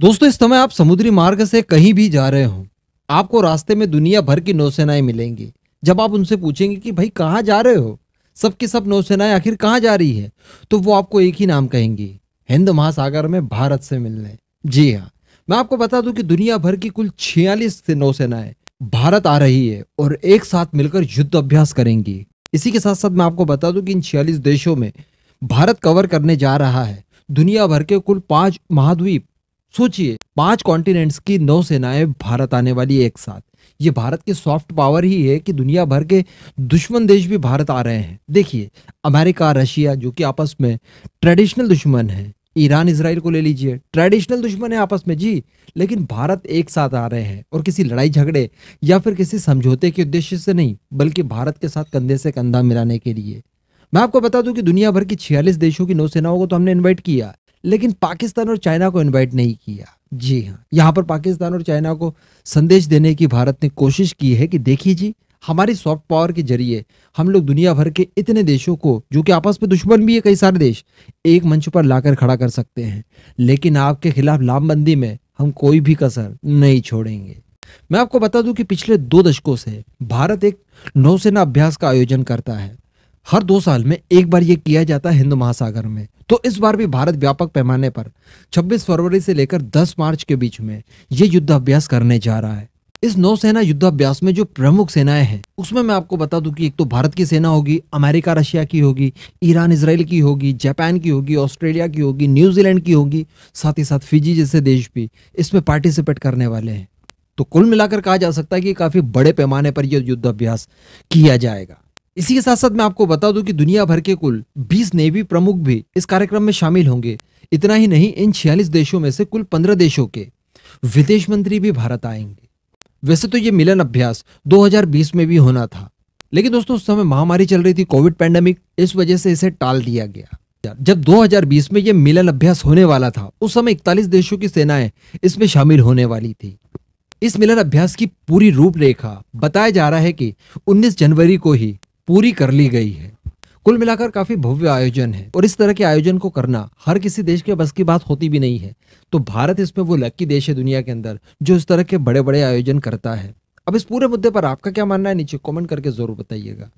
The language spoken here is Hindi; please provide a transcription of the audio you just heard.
दोस्तों इस समय आप समुद्री मार्ग से कहीं भी जा रहे हो आपको रास्ते में दुनिया भर की नौसेनाएं मिलेंगी जब आप उनसे पूछेंगे कि भाई कहाँ जा रहे हो सबकी सब, सब नौसेनाएं आखिर कहाँ जा रही है तो वो आपको एक ही नाम कहेंगी हिंद महासागर में भारत से मिलने जी हाँ मैं आपको बता दूं कि दुनिया भर की कुल छियालीस नौसेनाएं भारत आ रही है और एक साथ मिलकर युद्ध अभ्यास करेंगी इसी के साथ साथ मैं आपको बता दूं कि इन छियालीस देशों में भारत कवर करने जा रहा है दुनिया भर के कुल पांच महाद्वीप सोचिए पांच कॉन्टिनेंट्स की नौसेनाएं भारत आने वाली एक साथ ये भारत की सॉफ्ट पावर ही है कि दुनिया भर के दुश्मन देश भी भारत आ रहे हैं देखिए अमेरिका रशिया जो कि आपस में ट्रेडिशनल दुश्मन है ईरान इसराइल को ले लीजिए ट्रेडिशनल दुश्मन है आपस में जी लेकिन भारत एक साथ आ रहे हैं और किसी लड़ाई झगड़े या फिर किसी समझौते के उद्देश्य से नहीं बल्कि भारत के साथ कंधे से कंधा मिलाने के लिए मैं आपको बता दूं कि दुनिया भर की 46 देशों की नौसेनाओं को तो हमने इनवाइट किया लेकिन पाकिस्तान और चाइना को इनवाइट नहीं किया जी हाँ यहाँ पर पाकिस्तान और चाइना को संदेश देने की भारत ने कोशिश की है कि देखिए जी हमारी सॉफ्ट पावर के जरिए हम लोग दुनिया भर के इतने देशों को जो कि आपस में दुश्मन भी है कई सारे देश एक मंच पर लाकर खड़ा कर सकते हैं लेकिन आपके खिलाफ लामबंदी में हम कोई भी कसर नहीं छोड़ेंगे मैं आपको बता दूं कि पिछले दो दशकों से भारत एक नौसेना अभ्यास का आयोजन करता है हर दो साल में एक बार ये किया जाता है हिंद महासागर में तो इस बार भी भारत व्यापक पैमाने पर 26 फरवरी से लेकर 10 मार्च के बीच में ये युद्धाभ्यास करने जा रहा है इस नौसेना युद्धाभ्यास में जो प्रमुख सेनाएं हैं उसमें मैं आपको बता दूं कि एक तो भारत की सेना होगी अमेरिका रशिया की होगी ईरान इसराइल की होगी जापान की होगी ऑस्ट्रेलिया की होगी न्यूजीलैंड की होगी साथ ही साथ फिजी जैसे देश भी इसमें पार्टिसिपेट करने वाले हैं तो कुल मिलाकर कहा जा सकता है कि काफी बड़े पैमाने पर यह युद्धाभ्यास किया जाएगा इसी के साथ साथ मैं आपको बता दूं कि दुनिया भर के कुल 20 नेवी प्रमुख भी इस कार्यक्रम में शामिल होंगे इतना ही नहीं इन छियालीस देशों में से कुल पंद्रह देशों के विदेश मंत्री भी भारत आएंगे वैसे तो ये मिलन अभ्यास 2020 में भी होना था लेकिन दोस्तों उस समय महामारी चल रही थी कोविड पैंडेमिक इस वजह से इसे टाल दिया गया जब 2020 में यह मिलन अभ्यास होने वाला था उस समय 41 देशों की सेनाएं इसमें शामिल होने वाली थी इस मिलन अभ्यास की पूरी रूपरेखा बताया जा रहा है कि 19 जनवरी को ही पूरी कर ली गई है कुल मिलाकर काफी भव्य आयोजन है और इस तरह के आयोजन को करना हर किसी देश के बस की बात होती भी नहीं है तो भारत इसमें वो लक्की देश है दुनिया के अंदर जो इस तरह के बड़े बड़े आयोजन करता है अब इस पूरे मुद्दे पर आपका क्या मानना है नीचे कमेंट करके जरूर बताइएगा